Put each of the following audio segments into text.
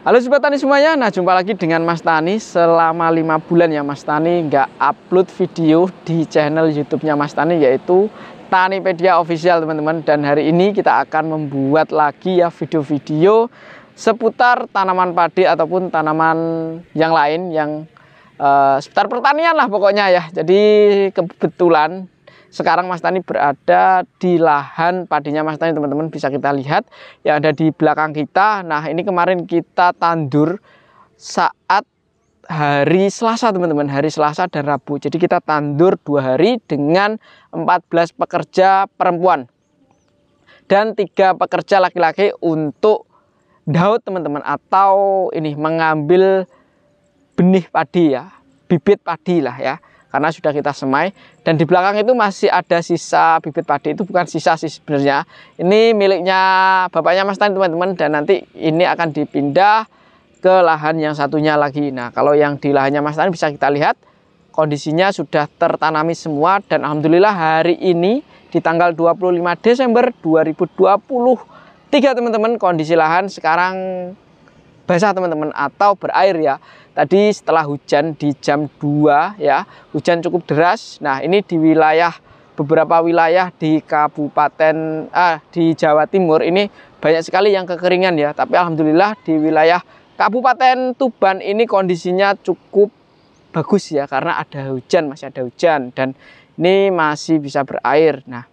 Halo Sobat Tani semuanya, nah jumpa lagi dengan Mas Tani Selama lima bulan ya Mas Tani nggak upload video di channel YouTube-nya Mas Tani yaitu Tanipedia Official teman-teman Dan hari ini kita akan membuat lagi ya video-video seputar tanaman padi ataupun tanaman yang lain yang uh, seputar pertanian lah pokoknya ya Jadi kebetulan sekarang Mas Tani berada di lahan padinya Mas Tani teman-teman bisa kita lihat yang ada di belakang kita. Nah ini kemarin kita tandur saat hari Selasa teman-teman hari Selasa dan Rabu. Jadi kita tandur dua hari dengan 14 pekerja perempuan dan tiga pekerja laki-laki untuk daud teman-teman atau ini mengambil benih padi ya bibit padi lah ya karena sudah kita semai dan di belakang itu masih ada sisa bibit padi itu bukan sisa sih sebenarnya ini miliknya bapaknya Mas Tani teman-teman dan nanti ini akan dipindah ke lahan yang satunya lagi nah kalau yang di lahannya Mas Tani bisa kita lihat kondisinya sudah tertanami semua dan Alhamdulillah hari ini di tanggal 25 Desember 2023 teman-teman kondisi lahan sekarang basah teman-teman atau berair ya. Tadi setelah hujan di jam 2 ya, hujan cukup deras. Nah, ini di wilayah beberapa wilayah di kabupaten ah di Jawa Timur ini banyak sekali yang kekeringan ya, tapi alhamdulillah di wilayah Kabupaten Tuban ini kondisinya cukup bagus ya karena ada hujan, masih ada hujan dan ini masih bisa berair. Nah,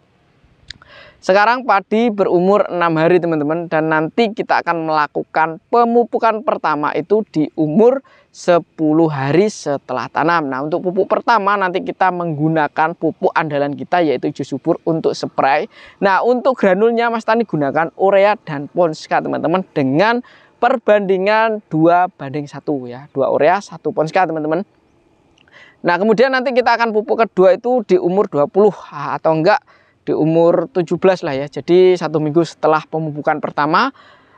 sekarang padi berumur 6 hari teman-teman dan nanti kita akan melakukan pemupukan pertama itu di umur 10 hari setelah tanam. Nah untuk pupuk pertama nanti kita menggunakan pupuk andalan kita yaitu jusubur untuk spray. Nah untuk granulnya Mas Tani gunakan urea dan ponska teman-teman dengan perbandingan 2 banding 1 ya. 2 urea 1 ponska teman-teman. Nah kemudian nanti kita akan pupuk kedua itu di umur 20 atau enggak di umur 17 lah ya. Jadi satu minggu setelah pemupukan pertama.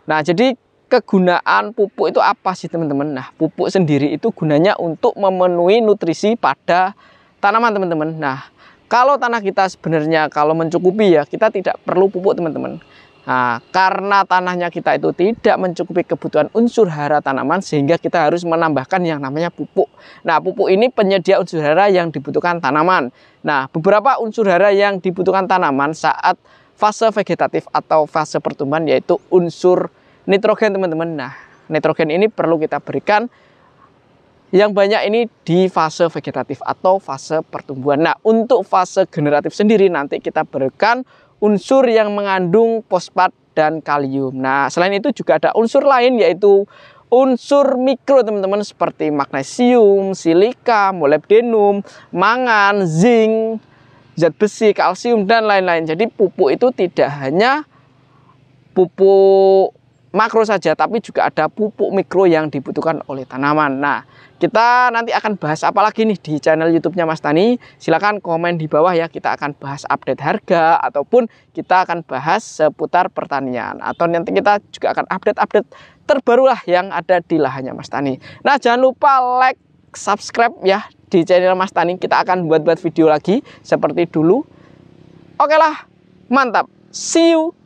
Nah jadi kegunaan pupuk itu apa sih teman-teman? Nah pupuk sendiri itu gunanya untuk memenuhi nutrisi pada tanaman teman-teman. Nah kalau tanah kita sebenarnya kalau mencukupi ya kita tidak perlu pupuk teman-teman. Nah, karena tanahnya kita itu tidak mencukupi kebutuhan unsur hara tanaman sehingga kita harus menambahkan yang namanya pupuk. Nah, pupuk ini penyedia unsur hara yang dibutuhkan tanaman. Nah, beberapa unsur hara yang dibutuhkan tanaman saat fase vegetatif atau fase pertumbuhan yaitu unsur nitrogen, teman-teman. Nah, nitrogen ini perlu kita berikan yang banyak ini di fase vegetatif atau fase pertumbuhan. Nah, untuk fase generatif sendiri nanti kita berikan unsur yang mengandung fosfat dan kalium. Nah, selain itu juga ada unsur lain yaitu unsur mikro teman-teman seperti magnesium, silika, molybdenum, mangan, zinc, zat besi, kalsium dan lain-lain. Jadi pupuk itu tidak hanya pupuk makro saja, tapi juga ada pupuk mikro yang dibutuhkan oleh tanaman. Nah, kita nanti akan bahas apa lagi nih di channel YouTube-nya Mas Tani. Silahkan komen di bawah ya, kita akan bahas update harga, ataupun kita akan bahas seputar pertanian. Atau nanti kita juga akan update-update terbarulah yang ada di lahannya Mas Tani. Nah, jangan lupa like, subscribe ya di channel Mas Tani. Kita akan buat-buat video lagi seperti dulu. Oke lah, mantap. See you.